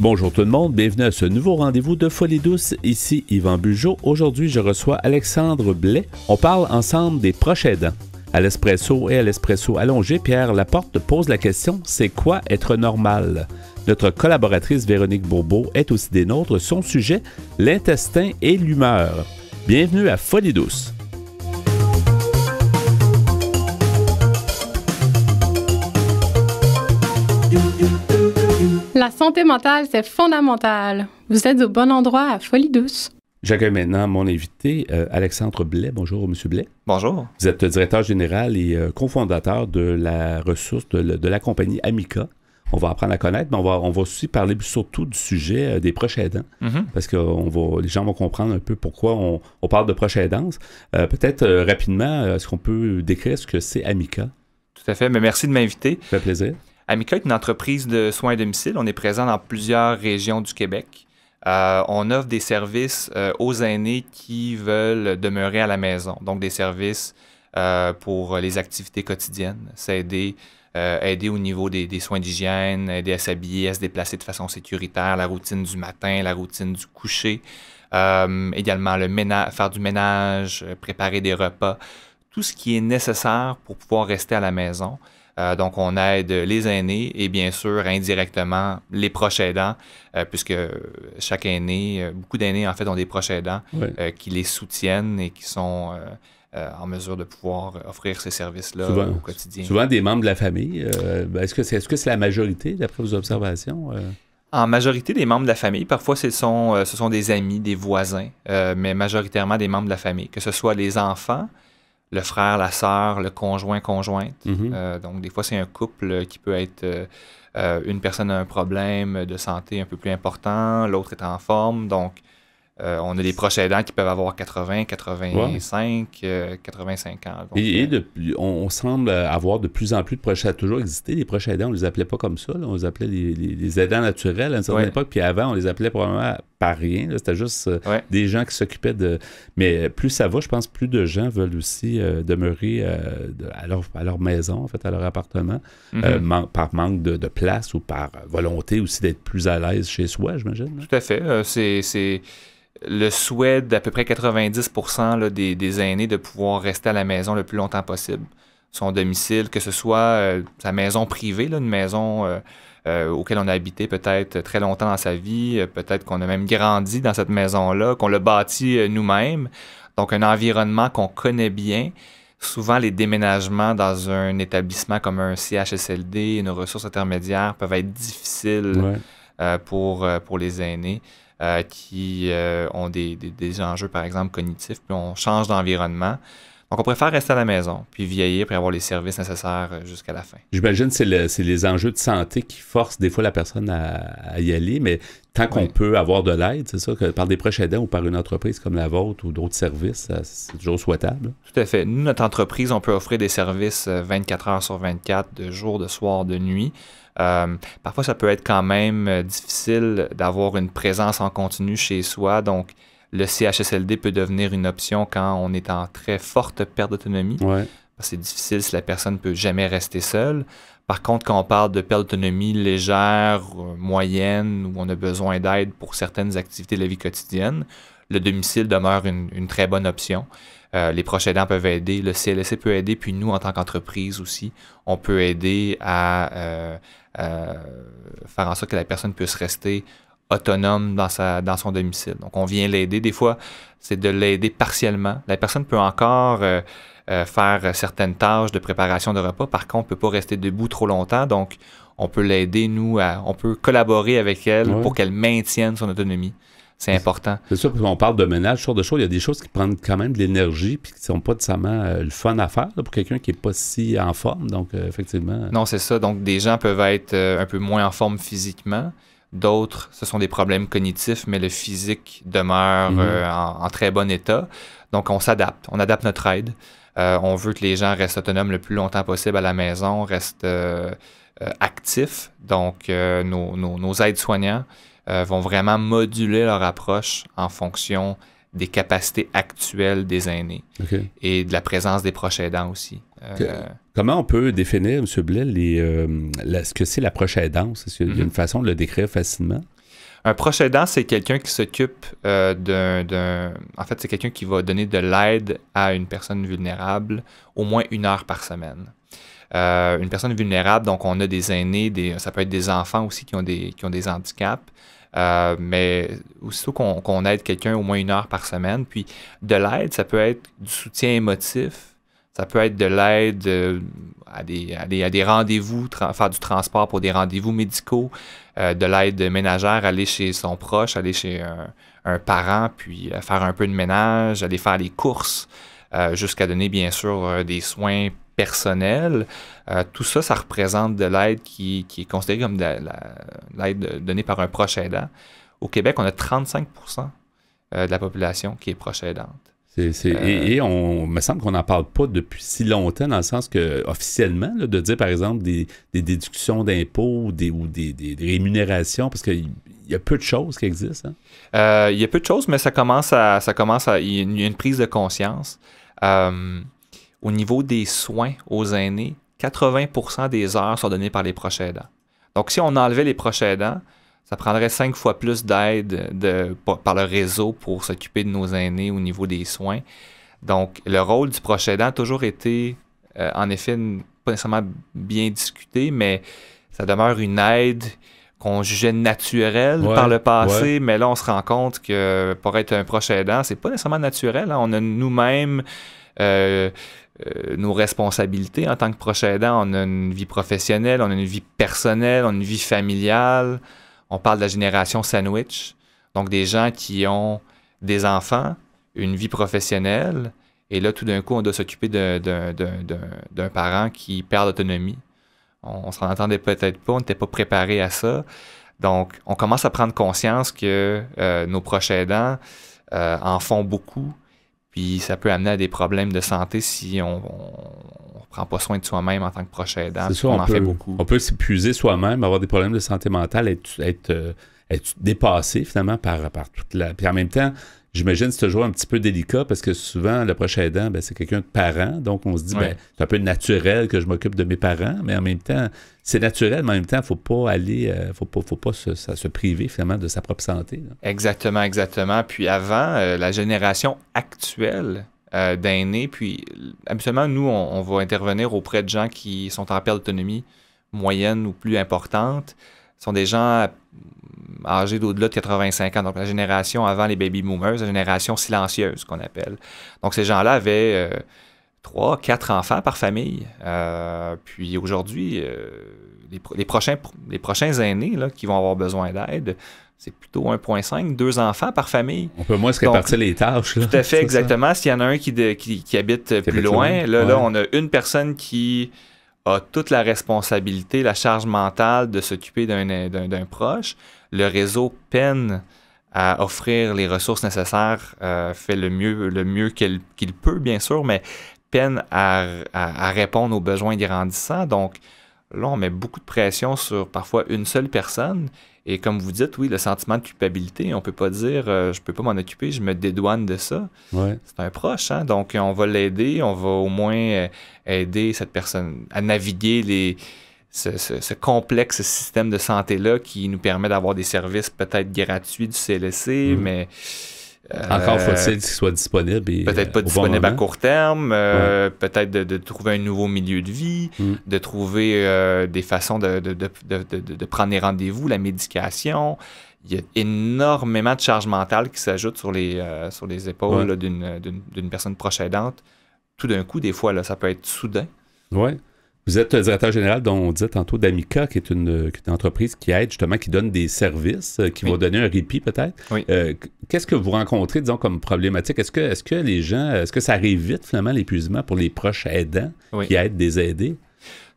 Bonjour tout le monde, bienvenue à ce nouveau rendez-vous de Folie douce. Ici Yvan Bugeaud. Aujourd'hui, je reçois Alexandre Blais. On parle ensemble des proches dents. À l'espresso et à l'espresso allongé, Pierre Laporte pose la question c'est quoi être normal Notre collaboratrice Véronique Bourbeau est aussi des nôtres. Son sujet l'intestin et l'humeur. Bienvenue à Folie douce. La santé mentale, c'est fondamental. Vous êtes au bon endroit à Folie Douce. J'accueille maintenant mon invité, euh, Alexandre Blais. Bonjour, Monsieur Blais. Bonjour. Vous êtes directeur général et euh, cofondateur de la ressource de, la compagnie Amica. On va apprendre à connaître, mais on va, aussi parler surtout du sujet euh, des proches aidants, mm-hmm. parce que va, les gens vont comprendre un peu pourquoi on, parle de proches aidants. Peut-être rapidement, est-ce qu'on peut décrire ce que c'est Amica? Tout à fait, mais merci de m'inviter. Ça fait plaisir. Amica est une entreprise de soins à domicile. On est présent dans plusieurs régions du Québec. Euh, on offre des services euh, aux aînés qui veulent demeurer à la maison, donc des services euh, pour les activités quotidiennes, s'aider, aider au niveau des, soins d'hygiène, aider à s'habiller, à se déplacer de façon sécuritaire, la routine du matin, la routine du coucher, également le faire du ménage, préparer des repas, tout ce qui est nécessaire pour pouvoir rester à la maison. Euh, donc, on aide les aînés et bien sûr, indirectement, les proches aidants, euh, puisque chaque aîné, euh, beaucoup d'aînés, en fait, ont des proches aidants qui les soutiennent et qui sont en mesure de pouvoir offrir ces services-là au quotidien. Souvent des membres de la famille. Ben, est-ce que c'est la majorité, d'après vos observations? En majorité des membres de la famille, parfois ce sont des amis, des voisins, mais majoritairement des membres de la famille, que ce soit les enfants, le frère, la sœur, le conjoint, conjointe. Mhm. Euh, donc, des fois, c'est un couple qui peut être euh, euh, une personne a un problème de santé un peu plus important, l'autre est en forme. Donc, euh, on a des proches aidants qui peuvent avoir 80, 85, 85 ans. et, euh, on, semble avoir de plus en plus de proches aidants. toujours existé les proches aidants. On ne les appelait pas comme ça. On les appelait les, aidants naturels à une certaine époque. Puis avant, on les appelait probablement par rien. C'était juste euh, des gens qui s'occupaient de. Mais plus ça va, je pense, plus de gens veulent aussi demeurer à, leur, à, leur, maison, en fait, à leur appartement, mhm. par manque de, de, place ou par volonté aussi d'être plus à l'aise chez soi, j'imagine. Tout à fait. c'est le souhait d'à peu près 90% des, aînés de pouvoir rester à la maison le plus longtemps possible. Son domicile, que ce soit euh, sa maison privée, une maison euh, euh, auquel on a habité peut-être très longtemps dans sa vie, peut-être qu'on a même grandi dans cette maison-là, qu'on l'a bâtie nous-mêmes. Donc un environnement qu'on connaît bien. Souvent, les déménagements dans un établissement comme un CHSLD, une ressource intermédiaire, peuvent être difficiles pour les aînés. Euh, qui euh, ont des, enjeux, par exemple, cognitifs, puis on change d'environnement. Donc, on préfère rester à la maison, puis vieillir, puis avoir les services nécessaires euh, jusqu'à la fin. J'imagine que c'est le, les enjeux de santé qui forcent des fois la personne à, y aller, mais tant qu'on peut avoir de l'aide, c'est ça, que par des proches aidants ou par une entreprise comme la vôtre ou d'autres services, c'est toujours souhaitable. Tout à fait. Nous, notre entreprise, on peut offrir des services 24 heures sur 24, de jour, de soir, de nuit. Euh, parfois, ça peut être quand même euh, difficile d'avoir une présence en continu chez soi. Donc, le CHSLD peut devenir une option quand on est en très forte perte d'autonomie. C'est difficile si la personne ne peut jamais rester seule. Par contre, quand on parle de perte d'autonomie légère, euh, moyenne, où on a besoin d'aide pour certaines activités de la vie quotidienne, le domicile demeure une très bonne option. Euh, les proches aidants peuvent aider, le CLSC peut aider, puis nous, en tant qu'entreprise aussi, on peut aider euh, à faire en sorte que la personne puisse rester autonome dans, sa, dans son domicile. Donc, on vient l'aider. Des fois, c'est de l'aider partiellement. La personne peut encore euh, faire certaines tâches de préparation de repas. Par contre, on ne peut pas rester debout trop longtemps. Donc, on peut l'aider, nous, on peut collaborer avec elle pour qu'elle maintienne son autonomie. C'est important. C'est ça, parce qu'on parle de ménage, ce de choses. Il y a des choses qui prennent quand même de l'énergie puis qui ne sont pas nécessairement euh, le fun à faire pour quelqu'un qui n'est pas si en forme. Donc, euh, effectivement. Non, c'est ça. Donc, des gens peuvent être euh, un peu moins en forme physiquement. D'autres, ce sont des problèmes cognitifs, mais le physique demeure mhm. en, très bon état. Donc, on s'adapte. On adapte notre aide. on veut que les gens restent autonomes le plus longtemps possible à la maison, restent actifs. Donc, nos aides-soignants euh, vont vraiment moduler leur approche en fonction des capacités actuelles des aînés et de la présence des proches aidants aussi. Euh, comment on peut définir, M. Blais, euh, ce que c'est la proche aidance? Est-ce qu'il y a une mhm. façon de le décrire facilement? Un proche aidant, c'est quelqu'un qui s'occupe d'un... En fait, c'est quelqu'un qui va donner de l'aide à une personne vulnérable au moins une heure par semaine. une personne vulnérable, donc on a des aînés, ça peut être des enfants aussi qui ont des, qui ont des handicaps. Euh, mais aussitôt qu'on aide quelqu'un au moins une heure par semaine, puis de l'aide, ça peut être du soutien émotif, ça peut être de l'aide euh, à des, à des, rendez-vous, faire du transport pour des rendez-vous médicaux, euh, de l'aide ménagère, aller chez son proche, aller chez un, un, parent, puis faire un peu de ménage, aller faire les courses, jusqu'à donner bien sûr des soins personnel. Euh, tout ça, ça représente de l'aide qui, qui, est considérée comme de l'aide donnée par un proche aidant. Au Québec, on a 35 euh, de la population qui est proche aidante. Euh, et, on me semble qu'on n'en parle pas depuis si longtemps, dans le sens que officiellement, de dire par exemple des, des déductions d'impôts ou, des, ou des, rémunérations, parce qu'il y a peu de choses qui existent. Hein. il y a peu de choses, mais ça commence à, ça commence à, il y a une prise de conscience. Euh, au niveau des soins aux aînés, 80 des heures sont données par les proches aidants. Donc, si on enlevait les proches aidants, ça prendrait cinq fois plus d'aide par le réseau pour s'occuper de nos aînés au niveau des soins. Donc, le rôle du proche aidant a toujours été, euh, en effet, pas nécessairement bien discuté, mais ça demeure une aide qu'on jugeait naturelle par le passé, mais là, on se rend compte que pour être un proche aidant, c'est pas nécessairement naturel. Hein. On a nous-mêmes. Euh, euh, nos responsabilités en tant que proches aidants. On a une vie professionnelle, on a une vie personnelle, on a une vie familiale. On parle de la génération sandwich, donc des gens qui ont des enfants, une vie professionnelle, et là, tout d'un coup, on doit s'occuper d'un parent qui perd l'autonomie. On, ne s'en entendait peut-être pas, on n'était pas préparé à ça. Donc, on commence à prendre conscience que euh, nos proches aidants euh, en font beaucoup puis ça peut amener à des problèmes de santé si on ne prend pas soin de soi-même en tant que proche aidant. on, en fait beaucoup. On peut s'épuiser soi-même, avoir des problèmes de santé mentale, être, être, euh, être dépassé finalement par, par toute la. Puis en même temps, J'imagine c'est toujours un petit peu délicat parce que souvent, le prochain aidant, ben, c'est quelqu'un de parent. Donc, on se dit, ben, c'est un peu naturel que je m'occupe de mes parents, mais en même temps, c'est naturel, mais en même temps, il ne faut pas aller, euh, faut pas, faut pas se, priver finalement de sa propre santé. Exactement, exactement. Puis avant, euh, la génération actuelle euh, d'aînés, puis absolument, nous, on, va intervenir auprès de gens qui sont en perte d'autonomie moyenne ou plus importante sont des gens euh, âgés d'au-delà de 85 ans, donc la génération avant les baby boomers, la génération silencieuse qu'on appelle. Donc ces gens-là avaient euh, trois, quatre enfants par famille. Euh, puis aujourd'hui, les, prochains, les prochains aînés là, qui vont avoir besoin d'aide, c'est plutôt 1,5, deux enfants par famille. On peut moins se répartir les tâches. Là, tout à fait, exactement. S'il y en a un qui, qui, habite plus loin, là, là, on a une personne qui a toute la responsabilité, la charge mentale de s'occuper d'un proche. Le réseau peine à offrir les ressources nécessaires, euh, fait le mieux, le mieux qu'il peut, bien sûr, mais peine à, répondre aux besoins grandissants. Donc, là, on met beaucoup de pression sur parfois une seule personne et comme vous dites, oui, le sentiment de culpabilité, on peut pas dire euh, je peux pas m'en occuper, je me dédouane de ça. C'est un proche, hein? donc on va l'aider, on va au moins euh, aider cette personne à naviguer les, ce, complexe système de santé-là qui nous permet d'avoir des services peut-être gratuits du CLSC, mm-hmm. mais encore faut-il qu'il soit disponible. Peut-être pas euh, disponible à court terme, euh, peut-être de, trouver un nouveau milieu de vie, mm. de trouver euh, des façons de, prendre les rendez-vous, la médication il y a énormément de charges mentales qui s'ajoutent sur, les, sur les épaules d'une personne proche aidante. Tout d'un coup, des fois, ça peut être soudain. Ouais. Vous êtes le directeur général, dont on disait tantôt, d'Amica, qui est, une, entreprise qui aide justement, qui donne des services, euh, qui vont va donner un répit peut-être. Euh, qu'est-ce que vous rencontrez, disons, comme problématique? Est-ce que, est -ce que les gens, est-ce que ça arrive vite finalement l'épuisement pour les proches aidants qui aident des aidés?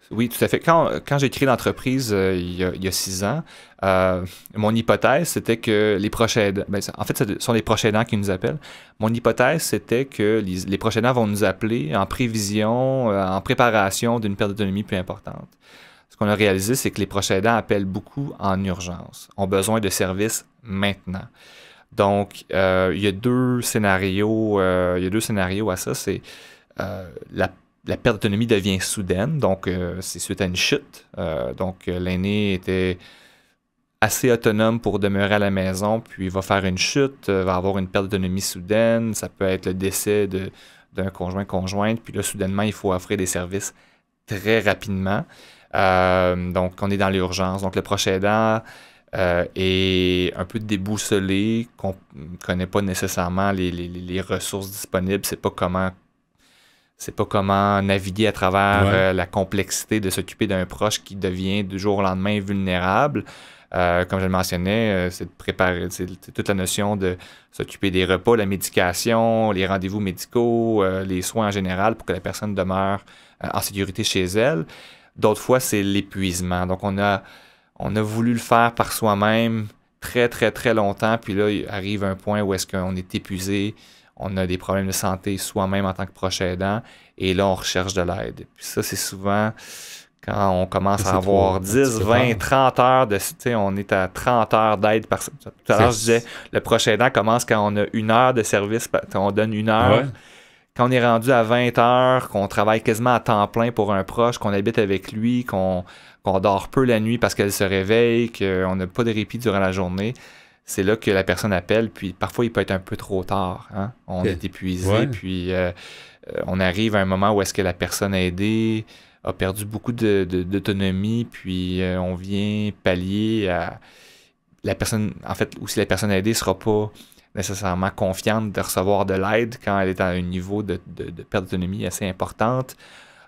Oui, tout à fait. Quand, j'ai créé l'entreprise euh, il, y a six ans, euh, mon hypothèse, c'était que les prochains, aidants, ben, en fait, ce sont les prochains aidants qui nous appellent. Mon hypothèse, c'était que les, prochains proches aidants vont nous appeler en prévision, euh, en préparation d'une perte d'autonomie plus importante. Ce qu'on a réalisé, c'est que les prochains aidants appellent beaucoup en urgence, ont besoin de services maintenant. Donc, il y a deux scénarios, il y a deux scénarios à ça. C'est la la perte d'autonomie devient soudaine, donc euh, c'est suite à une chute. Euh, donc euh, l'aîné était assez autonome pour demeurer à la maison, puis il va faire une chute, va avoir une perte d'autonomie soudaine, ça peut être le décès d'un conjoint-conjointe, puis là soudainement il faut offrir des services très rapidement. donc on est dans l'urgence. Donc le prochain aidant est un peu déboussolé, qu'on ne connaît pas nécessairement les, les ressources disponibles, c'est pas comment c'est pas comment naviguer à travers euh, la complexité de s'occuper d'un proche qui devient du jour au lendemain vulnérable. Euh, comme je le mentionnais, euh, c'est de préparer toute la notion de s'occuper des repas, la médication, les rendez-vous médicaux, les soins en général pour que la personne demeure en sécurité chez elle. D'autres fois, c'est l'épuisement. Donc, on a, on a voulu le faire par soi-même très, très, très longtemps. Puis là, il arrive un point où est-ce qu'on est épuisé, on a des problèmes de santé soi-même en tant que proche aidant, et là, on recherche de l'aide. Puis ça, c'est souvent quand on commence à avoir 10, 20, 30 heures de. Tu sais, on est à 30 heures d'aide par. Tout à l'heure, je disais, le prochain aidant commence quand on a une heure de service, on donne une heure. Quand on est rendu à 20 heures, qu'on travaille quasiment à temps plein pour un proche, qu'on habite avec lui, qu'on dort peu la nuit parce qu'elle se réveille, qu'on n'a pas de répit durant la journée, c'est là que la personne appelle, puis parfois il peut être un peu trop tard. Hein. On est épuisé, puis euh, euh, on arrive à un moment où est-ce que la personne aidée a perdu beaucoup d'autonomie, de, d'autonomie puis euh, on vient pallier à la personne, en fait, ou si la personne aidée ne sera pas nécessairement confiante de recevoir de l'aide quand elle est à un niveau de, de perte d'autonomie assez importante.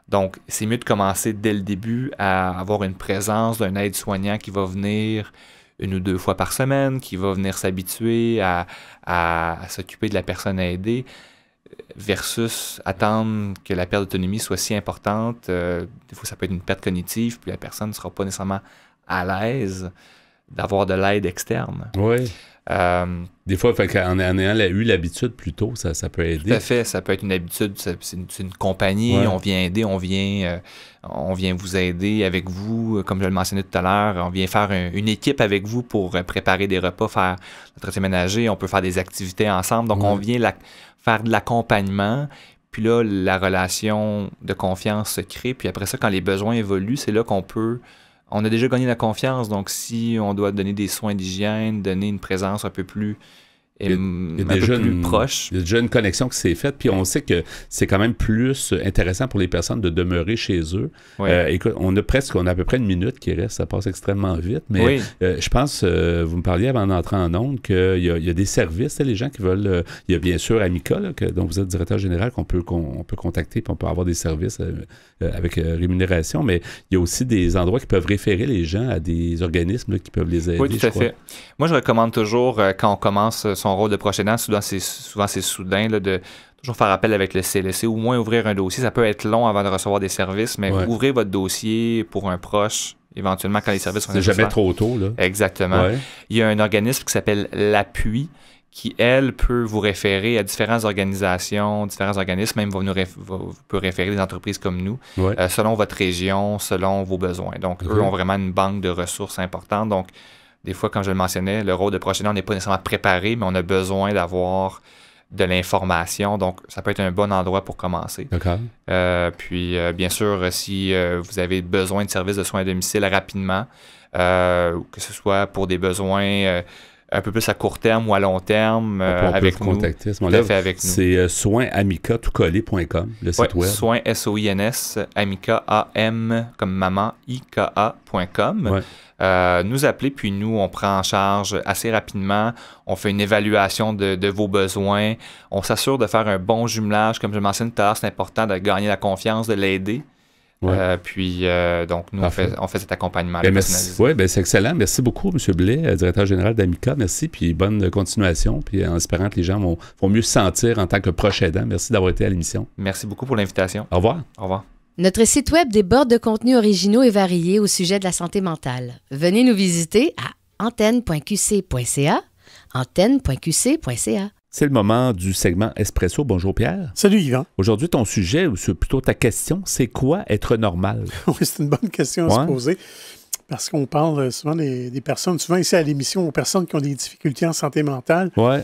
Donc, c'est mieux de commencer dès le début à avoir une présence d'un aide-soignant qui va venir, une ou deux fois par semaine, qui va venir s'habituer à, s'occuper de la personne à aider, euh, versus attendre que la perte d'autonomie soit si importante. Euh, des fois, ça peut être une perte cognitive, puis la personne ne sera pas nécessairement à l'aise d'avoir de l'aide externe. Oui. Euh, des fois, en, ayant eu l'habitude plus tôt, ça, peut aider. Tout à fait, ça peut être une habitude, c'est une, compagnie, on vient aider, on vient, euh, on vient vous aider avec vous, euh, comme je le mentionnais tout à l'heure, on vient faire une équipe avec vous pour préparer des repas, faire notre ménager, on peut faire des activités ensemble, donc on vient faire de l'accompagnement. Puis là, la relation de confiance se crée. Puis après ça, quand les besoins évoluent, c'est là qu'on peut on a déjà gagné la confiance, donc si on doit donner des soins d'hygiène, donner une présence un peu plus il y a des proche. Il y a déjà une connexion qui s'est faite, puis on sait que c'est quand même plus intéressant pour les personnes de demeurer chez eux. Euh, on a presque, on a à peu près une minute qui reste, ça passe extrêmement vite, mais euh, je pense, euh, vous me parliez avant d'entrer en ondes, qu'il y, a des services, les gens qui veulent, il y a bien sûr Amica, dont vous êtes directeur général, qu'on peut, qu'on peut contacter, puis on peut avoir des services avec rémunération, mais il y a aussi des endroits qui peuvent référer les gens à des organismes qui peuvent les aider. Oui, tout à fait. Moi, je recommande toujours, quand on commence son rôle de proche aidant, souvent c'est soudain de toujours faire appel avec le CLSC, ou au moins ouvrir un dossier. Ça peut être long avant de recevoir des services, mais ouvrir ouvrez votre dossier pour un proche, éventuellement quand les services sont... C'est jamais trop tôt, là. Exactement. Il y a un organisme qui s'appelle l'Appui, qui, elle, peut vous référer à différentes organisations, différents organismes, même vous nous peut référer des entreprises comme nous, euh, selon votre région, selon vos besoins. Donc, eux mhm. ont vraiment une banque de ressources importante. Donc, des fois, comme je le mentionnais, le rôle de on n'est pas nécessairement préparé, mais on a besoin d'avoir de l'information. Donc, ça peut être un bon endroit pour commencer. Euh, puis, euh, bien sûr, si euh, vous avez besoin de services de soins à domicile rapidement, que ce soit pour des besoins un peu plus à court terme ou à long terme avec avec nous. C'est euh, le site web. Soins S O I N S amica A comme maman I K A.com. Euh, nous appeler, puis nous, on prend en charge assez rapidement. On fait une évaluation de, de vos besoins. On s'assure de faire un bon jumelage. Comme je mentionne tout à l'heure, c'est important de gagner la confiance, de l'aider. Euh, puis, euh, donc, nous, on fait, cet accompagnement. Ben, ouais, merci. Ben, oui, c'est excellent. Merci beaucoup, M. Blais, euh, directeur général d'Amica. Merci, puis bonne continuation. Puis, en espérant que les gens vont, mieux se sentir en tant que proche aidant. Merci d'avoir été à l'émission. Merci beaucoup pour l'invitation. Au revoir. Au revoir. Notre site Web déborde de contenus originaux et variés au sujet de la santé mentale. Venez nous visiter à antenne.qc.ca, antenne.qc.ca. C'est le moment du segment Espresso. Bonjour Pierre. Salut Yvan. Aujourd'hui, ton sujet, ou plutôt ta question, c'est quoi être normal? Oui, c'est une bonne question à se poser. Parce qu'on parle euh, souvent des, personnes, souvent ici à l'émission, aux personnes qui ont des difficultés en santé mentale. Ouais.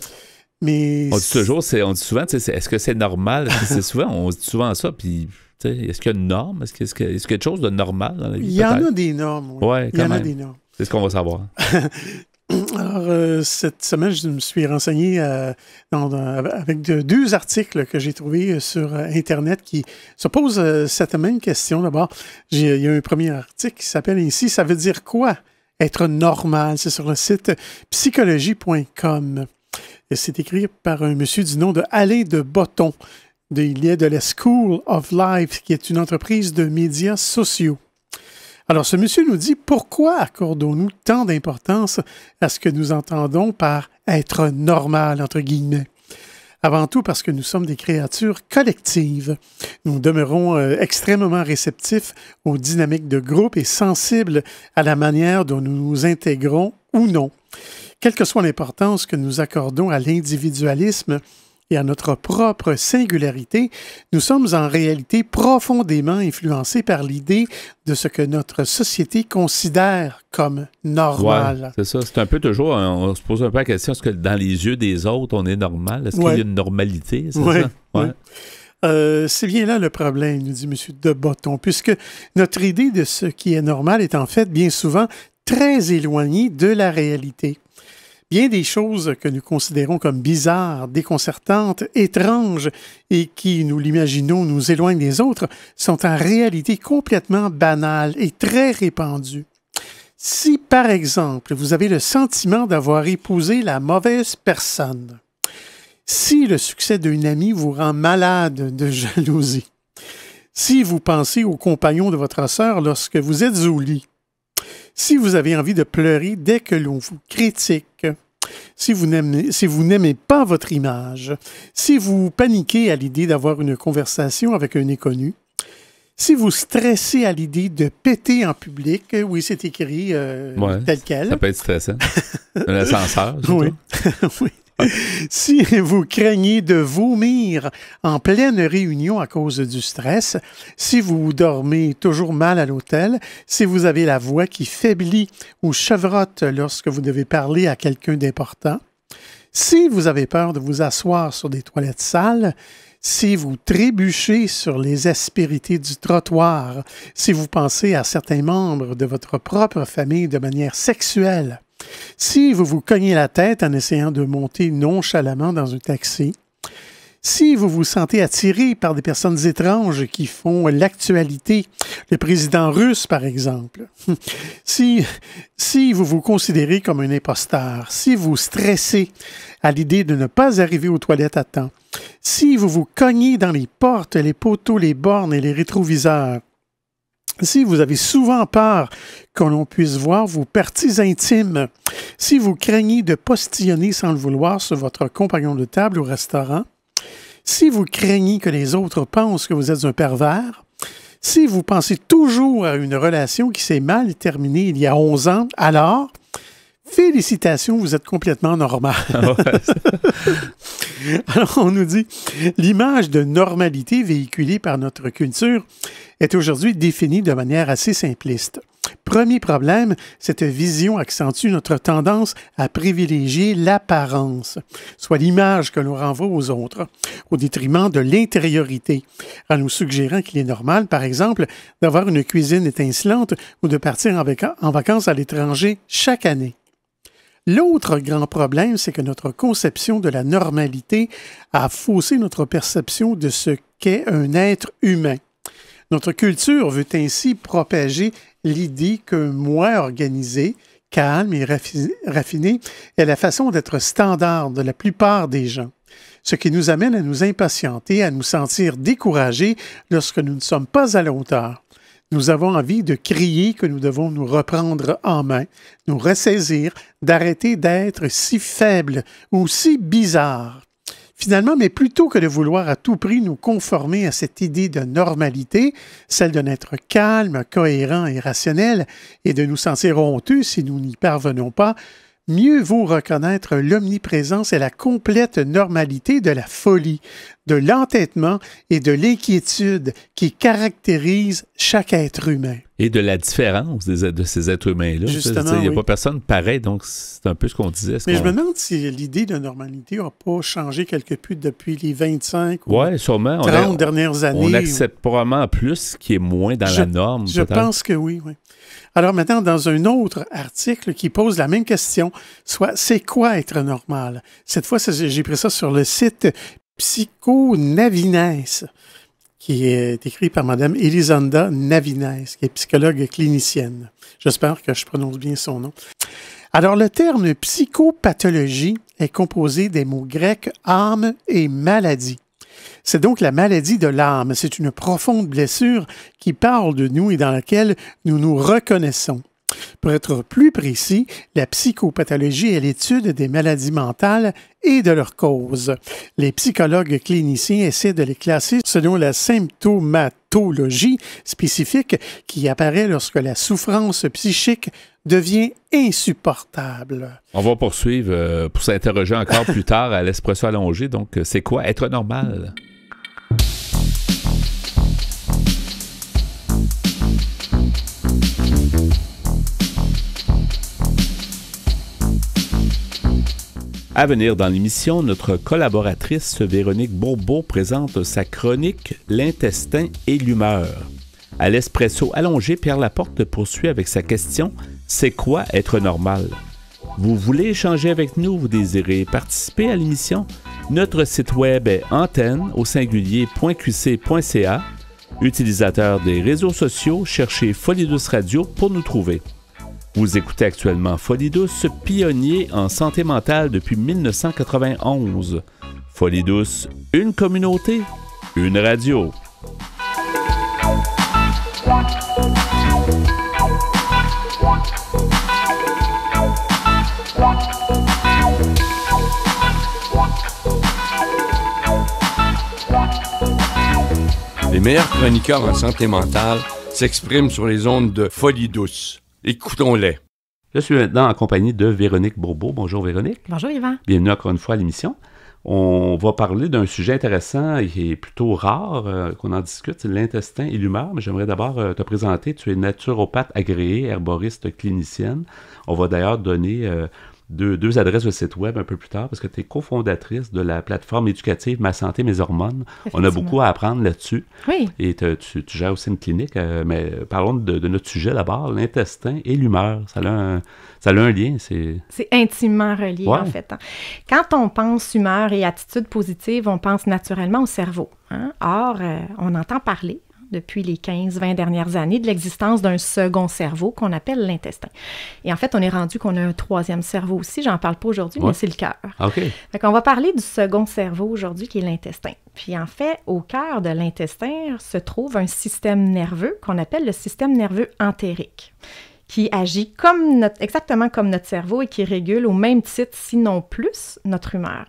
Mais on dit toujours, souvent, est-ce que c'est normal? c'est souvent, on dit souvent ça, puis est-ce qu'il y a une norme? Est-ce qu'il y, a quelque chose de normal dans la vie? Il y en a des normes. Oui. Ouais, Il y en a des normes. C'est ce qu'on va savoir. Alors, euh, cette semaine, je me suis renseigné euh, avec deux articles que j'ai trouvés euh, sur Internet qui se posent cette même question. D'abord, il y a un premier article qui s'appelle ainsi Ça veut dire quoi être normal C'est sur le site psychologie.com. C'est écrit par un monsieur du nom de Alain de Botton. De, il de la School of Life, qui est une entreprise de médias sociaux. Alors, ce monsieur nous dit pourquoi accordons-nous tant d'importance à ce que nous entendons par être normal, entre guillemets. Avant tout parce que nous sommes des créatures collectives. Nous demeurons euh, extrêmement réceptifs aux dynamiques de groupe et sensibles à la manière dont nous nous intégrons ou non. Quelle que soit l'importance que nous accordons à l'individualisme, et à notre propre singularité, nous sommes en réalité profondément influencés par l'idée de ce que notre société considère comme normal. c'est ça. C'est un peu toujours, on se pose un peu la question, est-ce que dans les yeux des autres, on est normal? Est-ce qu'il y a une normalité? Euh, c'est bien là le problème, nous dit M. de Botton, puisque notre idée de ce qui est normal est en fait bien souvent très éloignée de la réalité bien des choses que nous considérons comme bizarres, déconcertantes, étranges et qui, nous l'imaginons, nous éloignent des autres, sont en réalité complètement banales et très répandues. Si, par exemple, vous avez le sentiment d'avoir épousé la mauvaise personne, si le succès d'une amie vous rend malade de jalousie, si vous pensez au compagnon de votre sœur lorsque vous êtes au lit, si vous avez envie de pleurer dès que l'on vous critique, si vous n'aimez pas votre image, si vous paniquez à l'idée d'avoir une conversation avec un inconnu, si vous stressez à l'idée de péter en public, euh, oui, c'est écrit euh, tel quel. Ça peut être stressant. L'ascenseur. oui. oui. si vous craignez de vomir en pleine réunion à cause du stress, si vous dormez toujours mal à l'hôtel, si vous avez la voix qui faiblit ou chevrotte lorsque vous devez parler à quelqu'un d'important, si vous avez peur de vous asseoir sur des toilettes sales, si vous trébuchez sur les aspérités du trottoir, si vous pensez à certains membres de votre propre famille de manière sexuelle, si vous vous cognez la tête en essayant de monter nonchalamment dans un taxi, si vous vous sentez attiré par des personnes étranges qui font l'actualité, le président russe par exemple, si, si vous vous considérez comme un imposteur, si vous stressez à l'idée de ne pas arriver aux toilettes à temps, si vous vous cognez dans les portes, les poteaux, les bornes et les rétroviseurs, si vous avez souvent peur que l'on puisse voir vos parties intimes, si vous craignez de postillonner sans le vouloir sur votre compagnon de table au restaurant, si vous craignez que les autres pensent que vous êtes un pervers, si vous pensez toujours à une relation qui s'est mal terminée il y a 11 ans, alors Félicitations, vous êtes complètement normal. Ah alors, on nous dit, l'image de normalité véhiculée par notre culture est aujourd'hui définie de manière assez simpliste. Premier problème, cette vision accentue notre tendance à privilégier l'apparence, soit l'image que l'on renvoie aux autres, au détriment de l'intériorité, en nous suggérant qu'il est normal, par exemple, d'avoir une cuisine étincelante ou de partir en vacances à l'étranger chaque année. L'autre grand problème, c'est que notre conception de la normalité a faussé notre perception de ce qu'est un être humain. Notre culture veut ainsi propager l'idée qu'un moi organisé, calme et raffiné est la façon d'être standard de la plupart des gens, ce qui nous amène à nous impatienter, à nous sentir découragés lorsque nous ne sommes pas à la hauteur. Nous avons envie de crier que nous devons nous reprendre en main, nous ressaisir, d'arrêter d'être si faibles ou si bizarres. Finalement, mais plutôt que de vouloir à tout prix nous conformer à cette idée de normalité, celle de n'être calme, cohérent et rationnel, et de nous sentir honteux si nous n'y parvenons pas, mieux vaut reconnaître l'omniprésence et la complète normalité de la folie, de l'entêtement et de l'inquiétude qui caractérisent chaque être humain et de la différence de ces êtres humains-là. Il n'y a pas personne pareil, donc c'est un peu ce qu'on disait. Mais je me demande si l'idée de normalité n'a pas changé quelque peu depuis les 25 ou 30 dernières années. On accepte probablement plus ce qui est moins dans la norme. Je pense que oui, oui. Alors maintenant, dans un autre article qui pose la même question, soit c'est quoi être normal? Cette fois, j'ai pris ça sur le site Psychonavines qui est écrit par Mme Elisanda Navines, qui est psychologue clinicienne. J'espère que je prononce bien son nom. Alors, le terme psychopathologie est composé des mots grecs âme et maladie. C'est donc la maladie de l'âme. C'est une profonde blessure qui parle de nous et dans laquelle nous nous reconnaissons. Pour être plus précis, la psychopathologie est l'étude des maladies mentales et de leurs causes. Les psychologues cliniciens essaient de les classer selon la symptomatologie spécifique qui apparaît lorsque la souffrance psychique devient insupportable. On va poursuivre euh, pour s'interroger encore plus tard à l'espresso allongé. Donc, euh, c'est quoi être normal? À venir dans l'émission, notre collaboratrice Véronique Bourbeau présente sa chronique L'intestin et l'humeur. À l'espresso allongé, Pierre Laporte poursuit avec sa question C'est quoi être normal Vous voulez échanger avec nous, vous désirez participer à l'émission Notre site web est antenne au singulier.qc.ca. Utilisateur des réseaux sociaux, cherchez Folie Radio pour nous trouver. Vous écoutez actuellement Folie douce, pionnier en santé mentale depuis 1991. Folie douce, une communauté, une radio. Les meilleurs chroniqueurs en santé mentale s'expriment sur les ondes de Folie douce. Écoutons-les. Je suis maintenant en compagnie de Véronique Bourbeau. Bonjour Véronique. Bonjour Yvan. Bienvenue encore une fois à l'émission. On va parler d'un sujet intéressant et plutôt rare euh, qu'on en discute, c'est l'intestin et l'humeur. Mais j'aimerais d'abord euh, te présenter. Tu es naturopathe agréée, herboriste clinicienne. On va d'ailleurs donner euh, deux, adresses de site web un peu plus tard parce que tu es cofondatrice de la plateforme éducative Ma santé, mes hormones. On a beaucoup à apprendre là-dessus. Oui. Et tu, gères aussi une clinique. Euh, mais parlons de, notre sujet d'abord, l'intestin et l'humeur. Ça a un, ça un lien. C'est intimement relié, en fait. Hein. Quand on pense humeur et attitude positive, on pense naturellement au cerveau. Hein. Or, euh, on entend parler depuis les 15-20 dernières années de l'existence d'un second cerveau qu'on appelle l'intestin. Et en fait, on est rendu qu'on a un troisième cerveau aussi. J'en parle pas aujourd'hui, mais c'est le cœur. Ah, OK. on on va parler du second cerveau aujourd'hui qui est l'intestin. Puis en fait, au cœur de l'intestin se trouve un système nerveux qu'on appelle le système nerveux entérique qui agit exactement comme notre cerveau et qui régule au même titre, sinon plus, notre humeur.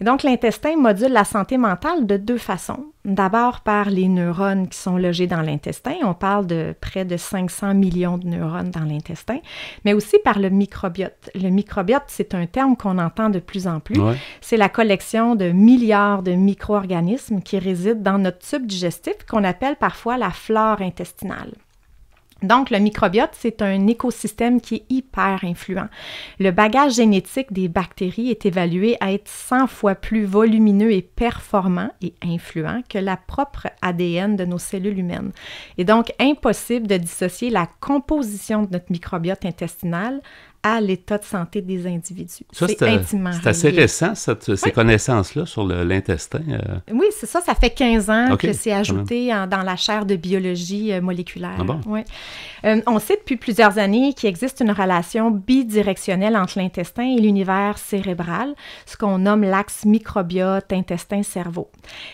Et donc, l'intestin module la santé mentale de deux façons. D'abord par les neurones qui sont logés dans l'intestin. On parle de près de 500 millions de neurones dans l'intestin, mais aussi par le microbiote. Le microbiote, c'est un terme qu'on entend de plus en plus. C'est la collection de milliards de micro-organismes qui résident dans notre tube digestif qu'on appelle parfois la flore intestinale. Donc, le microbiote, c'est un écosystème qui est hyper influent. Le bagage génétique des bactéries est évalué à être 100 fois plus volumineux et performant et influent que la propre ADN de nos cellules humaines. Et donc, impossible de dissocier la composition de notre microbiote intestinal à l'état de santé des individus. c'est intimement C'est assez récent, ces connaissances-là sur l'intestin. Euh. Oui, c'est ça. Ça fait 15 ans que c'est ajouté dans la chaire de biologie euh, moléculaire. Ah euh, on sait depuis plusieurs années qu'il existe une relation bidirectionnelle entre l'intestin et l'univers cérébral, ce qu'on nomme l'axe microbiote intestin-cerveau.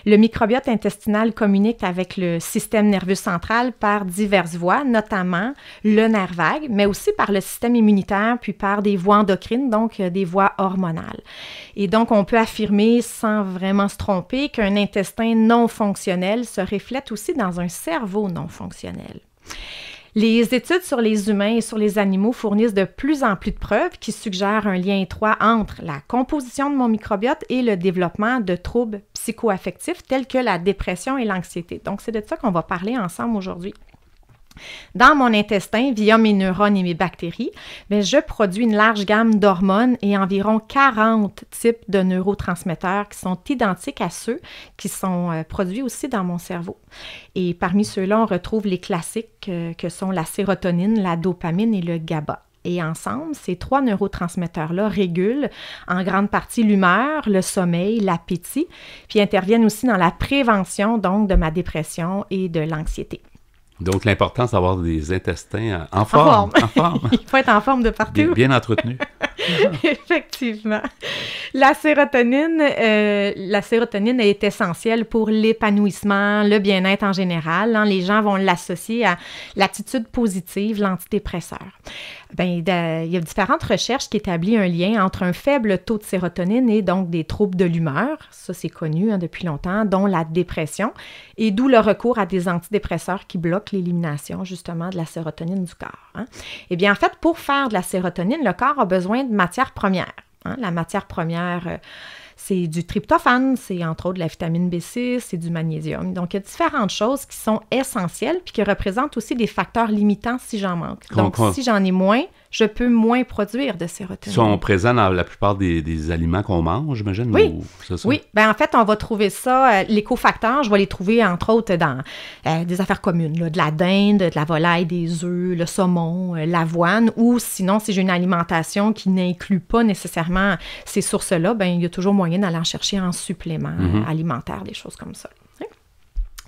Le microbiote intestinal communique avec le système nerveux central par diverses voies, notamment le nerf vague, mais aussi par le système immunitaire puis par des voies endocrines, donc euh, des voies hormonales. Et donc, on peut affirmer sans vraiment se tromper qu'un intestin non fonctionnel se reflète aussi dans un cerveau non fonctionnel. Les études sur les humains et sur les animaux fournissent de plus en plus de preuves qui suggèrent un lien étroit entre la composition de mon microbiote et le développement de troubles psychoaffectifs tels que la dépression et l'anxiété. Donc, c'est de ça qu'on va parler ensemble aujourd'hui. Dans mon intestin, via mes neurones et mes bactéries, ben, je produis une large gamme d'hormones et environ 40 types de neurotransmetteurs qui sont identiques à ceux qui sont euh, produits aussi dans mon cerveau. Et parmi ceux-là, on retrouve les classiques euh, que sont la sérotonine, la dopamine et le GABA. Et ensemble, ces trois neurotransmetteurs-là régulent en grande partie l'humeur, le sommeil, l'appétit, puis interviennent aussi dans la prévention donc de ma dépression et de l'anxiété. Donc, l'important, d'avoir des intestins en, forme. Il faut être en forme de partout. Bien, entretenu. Effectivement. La sérotonine, euh, la sérotonine est essentielle pour l'épanouissement, le bien-être en général. Hein. Les gens vont l'associer à l'attitude positive, l'antidépresseur. Ben, il y a différentes recherches qui établissent un lien entre un faible taux de sérotonine et donc des troubles de l'humeur, ça c'est connu hein, depuis longtemps, dont la dépression, et d'où le recours à des antidépresseurs qui bloquent l'élimination justement de la sérotonine du corps. Hein. Et eh bien en fait, pour faire de la sérotonine, le corps a besoin de matière première. Hein. la matière première... Euh, c'est du tryptophane, c'est entre autres de la vitamine B6, c'est du magnésium. Donc, il y a différentes choses qui sont essentielles puis qui représentent aussi des facteurs limitants si j'en manque. Donc, si j'en ai moins, je peux moins produire de sérotonine. Ils sont présents dans la plupart des, aliments qu'on mange, j'imagine? Oui. oui. Ben, en fait, on va trouver ça, euh, les cofacteurs, je vais les trouver entre autres dans euh, des affaires communes, là, de la dinde, de la volaille, des œufs, le saumon, euh, l'avoine, ou sinon, si j'ai une alimentation qui n'inclut pas nécessairement ces sources-là, ben, il y a toujours moyen d'aller en chercher en supplément mm-hmm. alimentaire, des choses comme ça.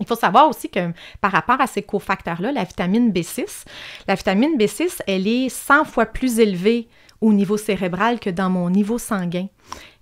Il faut savoir aussi que par rapport à ces cofacteurs-là, la vitamine B6, la vitamine B6, elle est 100 fois plus élevée au niveau cérébral que dans mon niveau sanguin.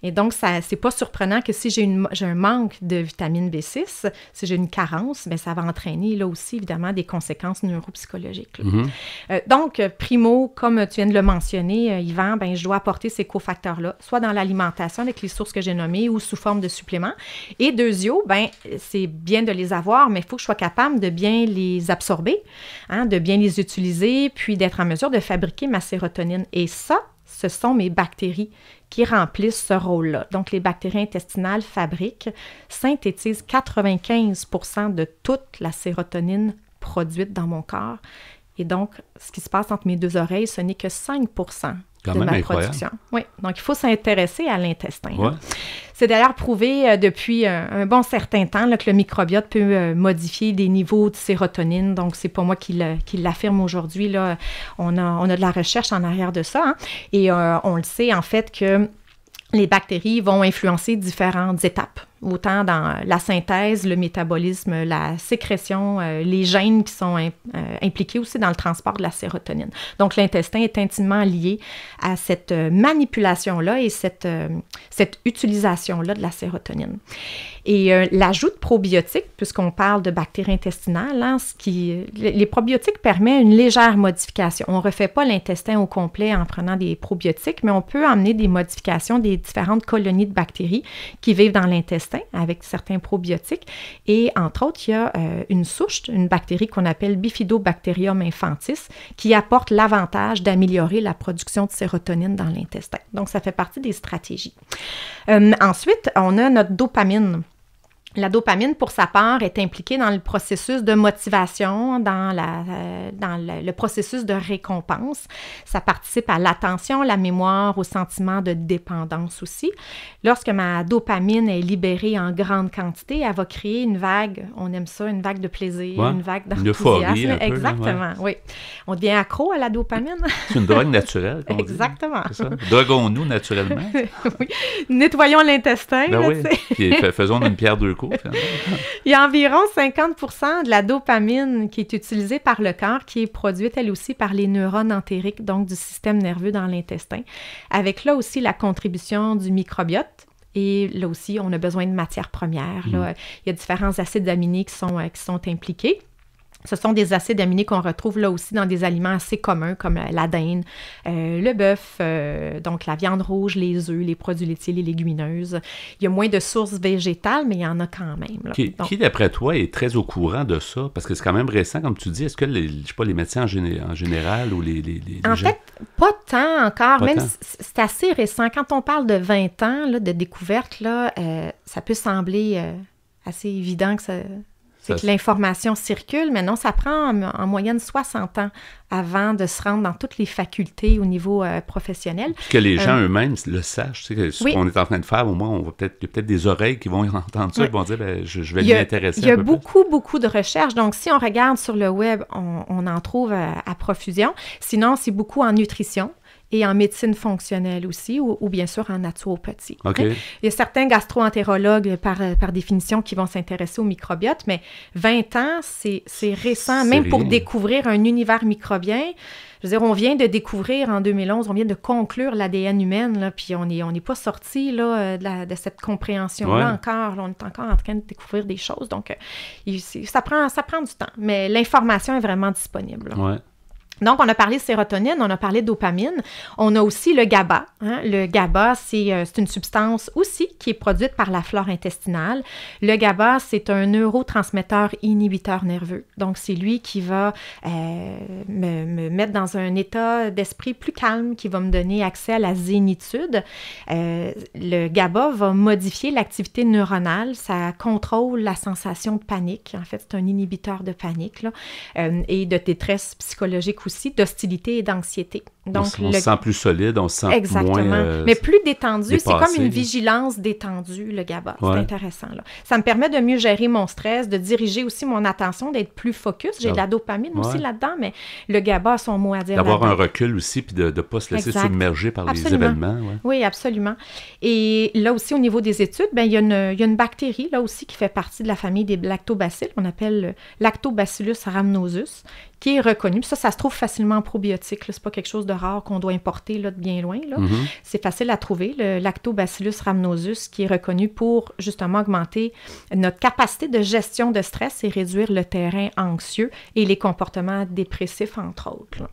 Et donc, ça, c'est pas surprenant que si j'ai, un manque de vitamine B6, si j'ai une carence, mais ben, ça va entraîner là aussi, évidemment, des conséquences neuropsychologiques. Mm-hmm. Euh, donc, primo, comme tu viens de le mentionner, euh, Yvan, ben, je dois apporter ces cofacteurs-là, soit dans l'alimentation avec les sources que j'ai nommées ou sous forme de suppléments. Et deuxio, ben, c'est bien de les avoir, mais il faut que je sois capable de bien les absorber, hein, de bien les utiliser, puis d'être en mesure de fabriquer ma sérotonine. Et ça, ce sont mes bactéries qui remplissent ce rôle-là. Donc, les bactéries intestinales fabriquent, synthétisent 95 de toute la sérotonine produite dans mon corps. Et donc, ce qui se passe entre mes deux oreilles, ce n'est que 5 oui, donc il faut s'intéresser à l'intestin. C'est d'ailleurs prouvé euh, depuis euh, un, bon certain temps que le microbiote peut euh, modifier des niveaux de sérotonine. Donc, c'est pas moi qui l'affirme aujourd'hui. On, a, de la recherche en arrière de ça. Hein. Et on le sait, en fait, que les bactéries vont influencer différentes étapes autant dans la synthèse, le métabolisme, la sécrétion, euh, les gènes qui sont euh, impliqués aussi dans le transport de la sérotonine. Donc l'intestin est intimement lié à cette euh, manipulation-là et cette, cette utilisation-là de la sérotonine. Et l'ajout de probiotiques, puisqu'on parle de bactéries intestinales, hein, les probiotiques permettent une légère modification. On ne refait pas l'intestin au complet en prenant des probiotiques, mais on peut amener des modifications des différentes colonies de bactéries qui vivent dans l'intestin avec certains probiotiques. Et entre autres, il y a euh, une souche, une bactérie qu'on appelle Bifidobacterium infantis, qui apporte l'avantage d'améliorer la production de sérotonine dans l'intestin. Donc, ça fait partie des stratégies. Euh, ensuite, on a notre dopamine la dopamine, pour sa part, est impliquée dans le processus de motivation, dans, euh, le, processus de récompense. Ça participe à l'attention, la mémoire, au sentiment de dépendance aussi. Lorsque ma dopamine est libérée en grande quantité, elle va créer une vague, on aime ça, une vague de plaisir, une vague d'enthousiasme. Exactement, oui. On devient accro à la dopamine. C'est une drogue naturelle, Exactement. Drogons-nous naturellement. oui. Nettoyons l'intestin. Ben oui. Faisons une pierre deux Il y a environ 50 de la dopamine qui est utilisée par le corps, qui est produite elle aussi par les neurones entériques, donc du système nerveux dans l'intestin, avec là aussi la contribution du microbiote. Et là aussi, on a besoin de matières premières. Là. Mm. Il y a différents acides aminés sont, euh, qui sont impliqués. Ce sont des acides aminés qu'on retrouve là aussi dans des aliments assez communs comme euh, la euh, le bœuf, euh, donc la viande rouge, les œufs, les produits laitiers, les légumineuses. Il y a moins de sources végétales, mais il y en a quand même. Qui, d'après toi, est très au courant de ça? Parce que c'est quand même récent, comme tu dis. Est-ce que les, je sais pas, les médecins en, général ou les, les, En fait, pas tant encore. même c'est assez récent. Quand on parle de 20 ans de découverte, là, ça peut sembler assez évident que ça, c'est que l'information circule, mais non, ça prend en, moyenne 60 ans avant de se rendre dans toutes les facultés au niveau euh, professionnel. que les gens euh, eux-mêmes le sachent, ce qu'on est en train de faire, au moins, on va peut-être, il y a peut-être des oreilles qui vont entendre ça, qui vont dire, ben, je, vais m'y intéresser. Il y a, beaucoup, beaucoup de recherches. Donc, si on regarde sur le web, on, en trouve euh, à profusion. Sinon, c'est beaucoup en nutrition et en médecine fonctionnelle aussi, ou, bien sûr en naturopathie. Il y a certains gastroentérologues, par, euh, par définition, qui vont s'intéresser au microbiote, mais 20 ans, c'est récent, même pour découvrir un univers microbien. Je veux dire, on vient de découvrir en 2011, on vient de conclure l'ADN humaine, là, puis on n'est on pas sorti euh, de, cette compréhension-là encore. on est encore en train de découvrir des choses. Donc, euh, ça, prend, ça prend du temps, mais l'information est vraiment disponible. Donc, on a parlé de sérotonine, on a parlé dopamine. On a aussi le GABA. Hein. Le GABA, euh, c'est une substance aussi qui est produite par la flore intestinale. Le GABA, c'est un neurotransmetteur inhibiteur nerveux. Donc, c'est lui qui va euh, me, mettre dans un état d'esprit plus calme, qui va me donner accès à la zénitude. Euh, le GABA va modifier l'activité neuronale. Ça contrôle la sensation de panique. En fait, c'est un inhibiteur de panique et de détresse psychologique aussi aussi d'hostilité et d'anxiété. Donc, on, se sent plus solide, on se sent Exactement. moins... Exactement. Euh, mais plus détendu, c'est comme une vigilance détendue, le GABA. C'est intéressant. Là. Ça me permet de mieux gérer mon stress, de diriger aussi mon attention, d'être plus focus. J'ai ah. de la dopamine aussi là-dedans, mais le GABA a son mot à dire D'avoir un recul aussi, puis de ne pas se laisser submerger par les événements. Oui, absolument. Et là aussi, au niveau des études, ben, il, y a une, il y a une bactérie, là aussi, qui fait partie de la famille des lactobacilles. On appelle euh, lactobacillus rhamnosus, qui est reconnu. Puis ça, ça se trouve facilement en probiotique. C'est pas quelque chose de rare qu'on doit importer là, de bien loin. Mm-hmm. C'est facile à trouver. Le Lactobacillus rhamnosus, qui est reconnu pour justement augmenter notre capacité de gestion de stress et réduire le terrain anxieux et les comportements dépressifs, entre autres.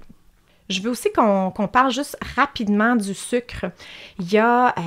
Je veux aussi qu'on parle juste rapidement du sucre. Il y, a, euh,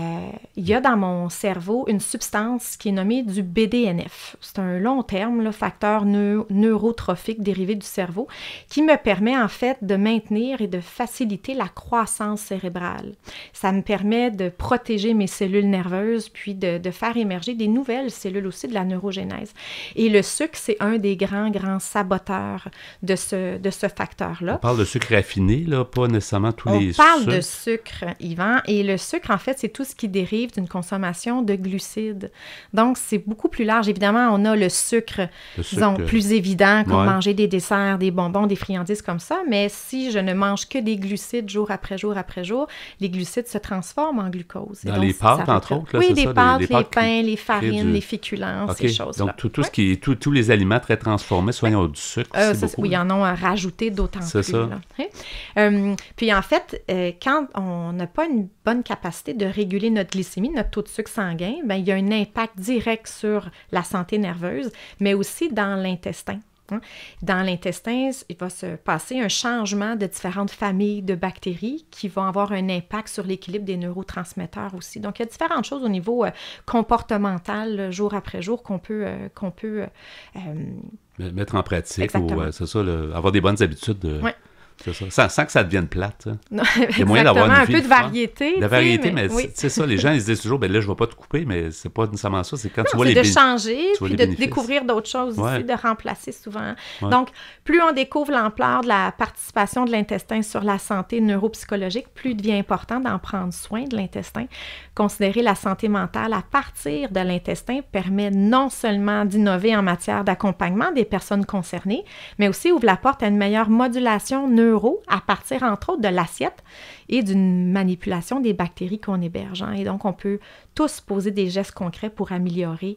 il dans mon cerveau une substance qui est nommée du BDNF. C'est un long terme, le facteur neurotrophique dérivé du cerveau, qui me permet en fait de maintenir et de faciliter la croissance cérébrale. Ça me permet de protéger mes cellules nerveuses, puis de, faire émerger des nouvelles cellules aussi de la neurogénèse. Et le sucre, c'est un des grands, grands saboteurs de ce, de ce facteur-là. On parle de sucre raffiné, pas nécessairement tous on les On parle de sucre, Yvan, et le sucre, en fait, c'est tout ce qui dérive d'une consommation de glucides. Donc, c'est beaucoup plus large. Évidemment, on a le sucre, disons, plus évident, comme manger des desserts, des bonbons, des friandises comme ça, mais si je ne mange que des glucides jour après jour après jour, les glucides se transforment en glucose. Dans donc, les pâtes, entre autres? Là, oui, les pâtes, les, pains, les farines, les féculents, ces choses-là. Donc, tout, tout ce qui, tous les aliments très transformés, soyons au ben, du sucre, euh, Oui, ils en ont rajouté d'autant plus. C'est ça. Hein. Euh, euh, puis en fait, euh, quand on n'a pas une bonne capacité de réguler notre glycémie, notre taux de sucre sanguin, ben, il y a un impact direct sur la santé nerveuse, mais aussi dans l'intestin. Hein. Dans l'intestin, il va se passer un changement de différentes familles de bactéries qui vont avoir un impact sur l'équilibre des neurotransmetteurs aussi. Donc, il y a différentes choses au niveau euh, comportemental, jour après jour, qu'on peut, qu'on peut mettre en pratique. Ou, c'est ça, avoir des bonnes habitudes. De ça. Sans, que ça devienne plate. Hein. il y a un peu de variété. De variété, mais, c'est ça, les gens ils disent toujours, ben là, je ne vais pas te couper, mais c'est pas nécessairement ça. C'est quand tu vois les de changer, puis de découvrir d'autres choses aussi, de remplacer souvent. Hein. Donc, plus on découvre l'ampleur de la participation de l'intestin sur la santé neuropsychologique, plus il devient important d'en prendre soin de l'intestin. Considérer la santé mentale à partir de l'intestin permet non seulement d'innover en matière d'accompagnement des personnes concernées, mais aussi ouvre la porte à une meilleure modulation neuropsychologique à partir, entre autres, de l'assiette et d'une manipulation des bactéries qu'on héberge. Hein. Et donc, on peut tous poser des gestes concrets pour améliorer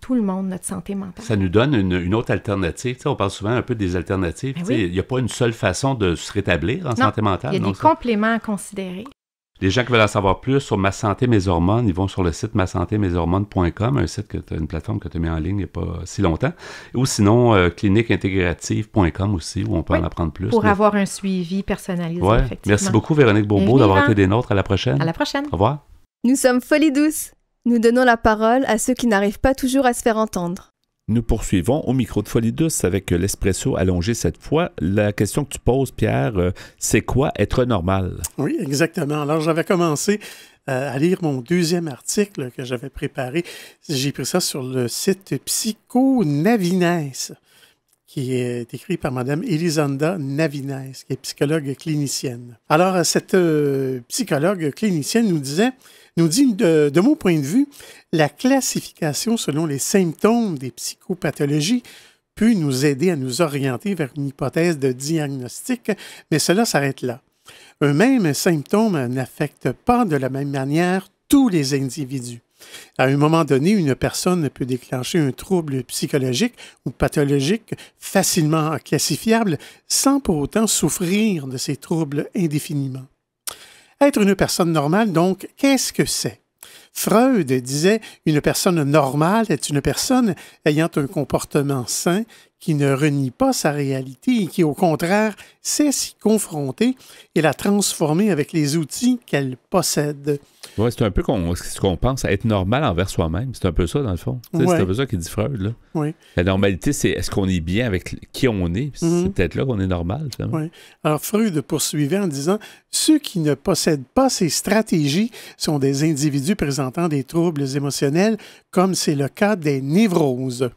tout le monde, notre santé mentale. Ça nous donne une, autre alternative. on parle souvent un peu des alternatives. Ben il n'y a pas une seule façon de se rétablir en santé mentale. Il y a des compléments à considérer. Les gens qui veulent en savoir plus sur Ma Santé, Mes Hormones, ils vont sur le site masantémeshormones.com, un site que tu as une plateforme que tu as mis en ligne il n'y a pas si longtemps. Ou sinon, euh, cliniqueintégrative.com aussi, où on peut en apprendre plus. Pour avoir un suivi personnalisé, ouais. effectivement. Merci beaucoup, Véronique Bourbeau, d'avoir été des nôtres. À la prochaine. À la prochaine. Au revoir. Nous sommes Folie Douce. Nous donnons la parole à ceux qui n'arrivent pas toujours à se faire entendre. Nous poursuivons au micro de Folie douce avec euh, l'espresso allongé cette fois. La question que tu poses, Pierre, euh, c'est quoi être normal? Oui, exactement. Alors, j'avais commencé euh, à lire mon deuxième article que j'avais préparé. J'ai pris ça sur le site Psycho qui est écrit par Madame Elisanda Navines, qui est psychologue clinicienne. Alors, cette euh, psychologue clinicienne nous disait, nous dit de, de, mon point de vue, la classification selon les symptômes des psychopathologies peut nous aider à nous orienter vers une hypothèse de diagnostic, mais cela s'arrête là. Un même symptôme n'affecte pas de la même manière tous les individus. À un moment donné, une personne peut déclencher un trouble psychologique ou pathologique facilement classifiable sans pour autant souffrir de ces troubles indéfiniment. Être une personne normale, donc, qu'est-ce que c'est? Freud disait une personne normale est une personne ayant un comportement sain qui ne renie pas sa réalité et qui, au contraire, sait s'y confronter et la transformer avec les outils qu'elle possède. Ouais, c'est un peu ce qu'on pense à être normal envers soi-même. C'est un peu ça, dans le fond. C'est un peu ça qui dit Freud. Là. La normalité, c'est est-ce qu'on est bien avec qui on est? Mm-hmm. C'est peut-être là qu'on est normal. Alors, Freud poursuivait en disant Ceux qui ne possèdent pas ces stratégies sont des individus présentant des troubles émotionnels, comme c'est le cas des névroses.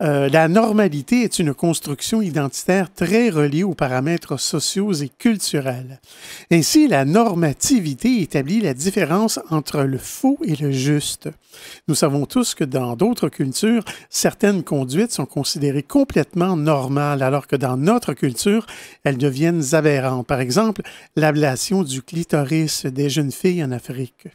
Euh, la normalité est une construction identitaire très reliée aux paramètres sociaux et culturels. Ainsi, la normativité établit la différence entre le faux et le juste. Nous savons tous que dans d'autres cultures, certaines conduites sont considérées complètement normales, alors que dans notre culture, elles deviennent aberrantes. Par exemple, l'ablation du clitoris des jeunes filles en Afrique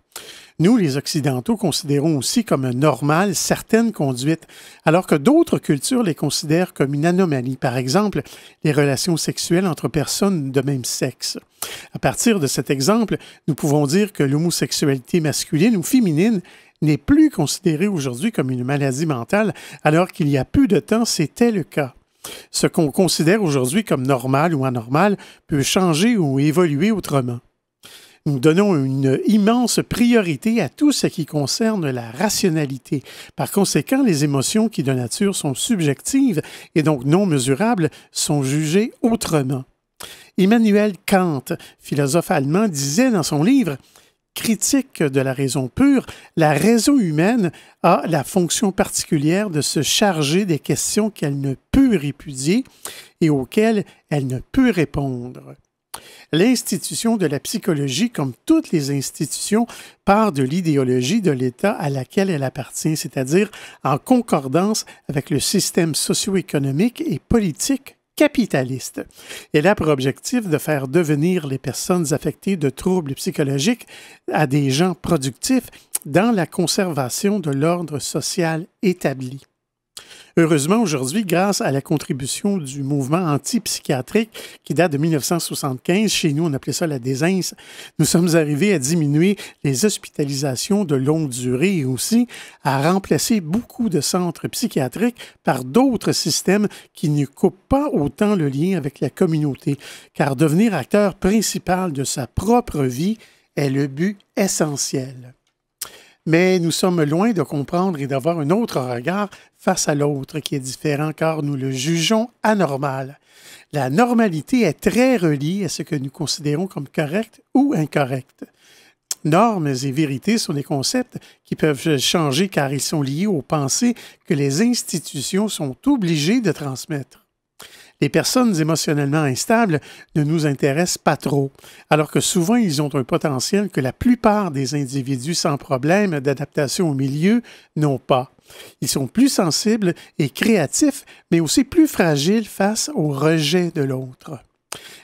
nous, les Occidentaux, considérons aussi comme normal certaines conduites, alors que d'autres cultures les considèrent comme une anomalie, par exemple les relations sexuelles entre personnes de même sexe. À partir de cet exemple, nous pouvons dire que l'homosexualité masculine ou féminine n'est plus considérée aujourd'hui comme une maladie mentale, alors qu'il y a peu de temps, c'était le cas. Ce qu'on considère aujourd'hui comme normal ou anormal peut changer ou évoluer autrement. Nous donnons une immense priorité à tout ce qui concerne la rationalité. Par conséquent, les émotions qui de nature sont subjectives et donc non mesurables sont jugées autrement. Immanuel Kant, philosophe allemand, disait dans son livre critique de la raison pure, la raison humaine a la fonction particulière de se charger des questions qu'elle ne peut répudier et auxquelles elle ne peut répondre. L'institution de la psychologie, comme toutes les institutions, part de l'idéologie de l'État à laquelle elle appartient, c'est-à-dire en concordance avec le système socio-économique et politique capitaliste. Elle a pour objectif de faire devenir les personnes affectées de troubles psychologiques à des gens productifs dans la conservation de l'ordre social établi. Heureusement, aujourd'hui, grâce à la contribution du mouvement antipsychiatrique qui date de 1975, chez nous on appelait ça la désins, nous sommes arrivés à diminuer les hospitalisations de longue durée et aussi à remplacer beaucoup de centres psychiatriques par d'autres systèmes qui ne coupent pas autant le lien avec la communauté, car devenir acteur principal de sa propre vie est le but essentiel mais nous sommes loin de comprendre et d'avoir un autre regard face à l'autre qui est différent car nous le jugeons anormal. La normalité est très reliée à ce que nous considérons comme correct ou incorrect. Normes et vérités sont des concepts qui peuvent changer car ils sont liés aux pensées que les institutions sont obligées de transmettre les personnes émotionnellement instables ne nous intéressent pas trop, alors que souvent ils ont un potentiel que la plupart des individus sans problème d'adaptation au milieu n'ont pas. Ils sont plus sensibles et créatifs, mais aussi plus fragiles face au rejet de l'autre.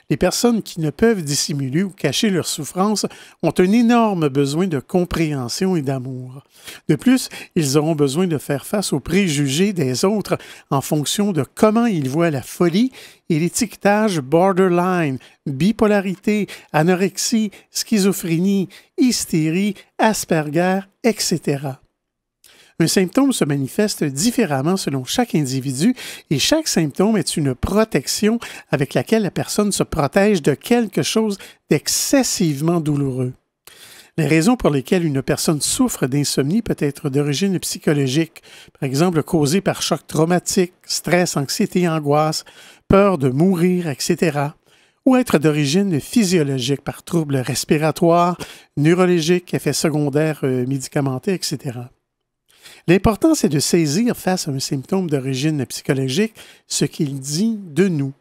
Les personnes qui ne peuvent dissimuler ou cacher leur souffrance ont un énorme besoin de compréhension et d'amour. De plus, ils auront besoin de faire face aux préjugés des autres en fonction de comment ils voient la folie et l'étiquetage borderline, bipolarité, anorexie, schizophrénie, hystérie, Asperger, etc. Un symptôme se manifeste différemment selon chaque individu et chaque symptôme est une protection avec laquelle la personne se protège de quelque chose d'excessivement douloureux. Les raisons pour lesquelles une personne souffre d'insomnie peut être d'origine psychologique, par exemple causée par choc traumatique, stress, anxiété, angoisse, peur de mourir, etc., ou être d'origine physiologique par troubles respiratoires, neurologiques, effets secondaires euh, médicamentés, etc. L'important, c'est de saisir face à un symptôme d'origine psychologique ce qu'il dit de nous.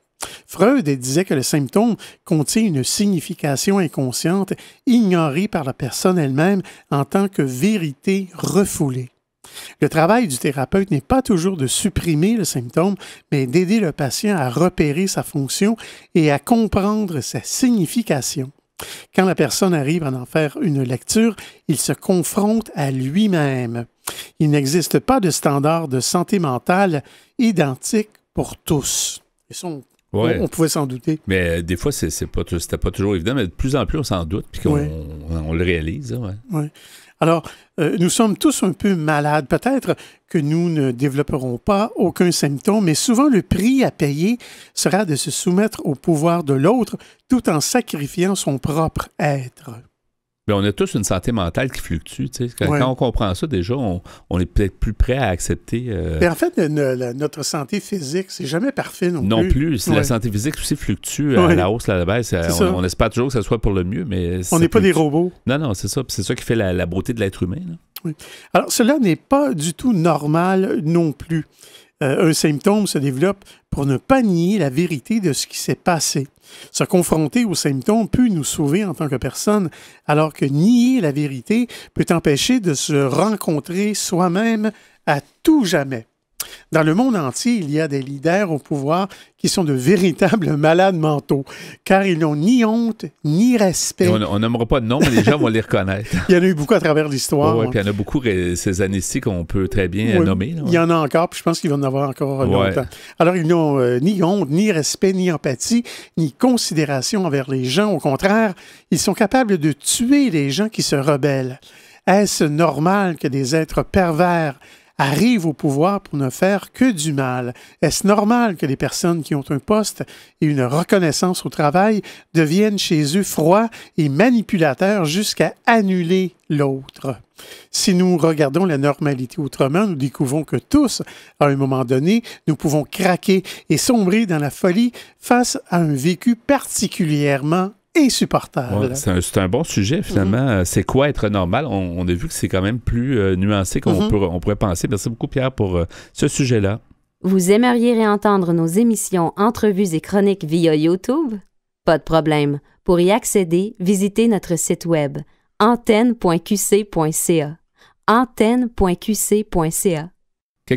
Freud disait que le symptôme contient une signification inconsciente ignorée par la personne elle-même en tant que vérité refoulée. Le travail du thérapeute n'est pas toujours de supprimer le symptôme, mais d'aider le patient à repérer sa fonction et à comprendre sa signification. Quand la personne arrive à en faire une lecture, il se confronte à lui-même. Il n'existe pas de standard de santé mentale identique pour tous. on, pouvait s'en douter. Mais euh, des fois, c'est, pas, pas toujours évident, mais de plus en plus, on s'en doute, puis qu'on on, le réalise. Hein, Alors, euh, nous sommes tous un peu malades. Peut-être que nous ne développerons pas aucun symptôme, mais souvent le prix à payer sera de se soumettre au pouvoir de l'autre tout en sacrifiant son propre être on a tous une santé mentale qui fluctue. Quand, on comprend ça, déjà, on, est peut-être plus prêt à accepter. Euh, mais en fait, notre santé physique, c'est jamais parfait non, non plus. La santé physique aussi fluctue à la hausse, à la baisse. Euh, on, espère toujours que ce soit pour le mieux, mais. On n'est pas des robots. Non, non, c'est ça. C'est ça qui fait la, beauté de l'être humain. Alors, cela n'est pas du tout normal non plus. Euh, un symptôme se développe pour ne pas nier la vérité de ce qui s'est passé. Se confronter aux symptômes peut nous sauver en tant que personne, alors que nier la vérité peut empêcher de se rencontrer soi-même à tout jamais. Dans le monde entier, il y a des leaders au pouvoir qui sont de véritables malades mentaux, car ils n'ont ni honte ni respect. on n'aimera pas de nom, mais les gens vont les reconnaître. il y en a eu beaucoup à travers l'histoire. puis il y en a beaucoup ces années-ci qu'on peut très bien nommer. Il y en a encore, puis je pense qu'il va en avoir encore euh, longtemps. Alors, ils n'ont euh, ni honte, ni respect, ni empathie, ni considération envers les gens. Au contraire, ils sont capables de tuer les gens qui se rebellent. Est-ce normal que des êtres pervers arrive au pouvoir pour ne faire que du mal. Est-ce normal que les personnes qui ont un poste et une reconnaissance au travail deviennent chez eux froids et manipulateurs jusqu'à annuler l'autre? Si nous regardons la normalité autrement, nous découvrons que tous, à un moment donné, nous pouvons craquer et sombrer dans la folie face à un vécu particulièrement insupportable. c'est un, bon sujet, finalement. Mm-hmm. C'est quoi être normal? On, a vu que c'est quand même plus euh, nuancé qu'on mm-hmm. pourrait penser. Merci beaucoup, Pierre, pour euh, ce sujet-là. Vous aimeriez réentendre nos émissions, entrevues et chroniques via YouTube? Pas de problème. Pour y accéder, visitez notre site web antenne.qc.ca. antenne.qc.ca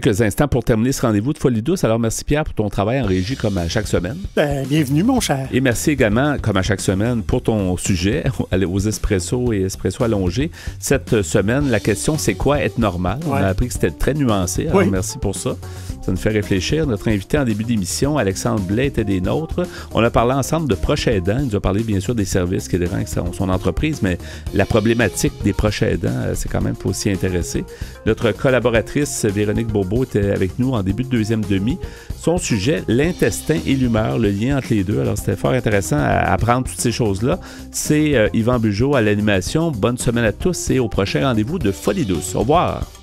quelques instants pour terminer ce rendez-vous de Folie douce. Alors, merci Pierre pour ton travail en régie comme à chaque semaine. Ben, bienvenue, mon cher. Et merci également, comme à chaque semaine, pour ton sujet aux espressos et espresso allongés. Cette semaine, la question, c'est quoi être normal? On a appris que c'était très nuancé. Alors, merci pour ça. Ça nous fait réfléchir. Notre invité en début d'émission, Alexandre Blais, était des nôtres. On a parlé ensemble de proches aidants. Il nous a parlé, bien sûr, des services qui dérangent son, son entreprise, mais la problématique des proches aidants, euh, c'est quand même faut s'y intéresser. Notre collaboratrice, Véronique Beau Robo était avec nous en début de deuxième demi. Son sujet, l'intestin et l'humeur, le lien entre les deux. Alors, c'était fort intéressant à apprendre toutes ces choses-là. C'est euh, Yvan Bugeaud à l'animation. Bonne semaine à tous et au prochain rendez-vous de Folie douce. Au revoir.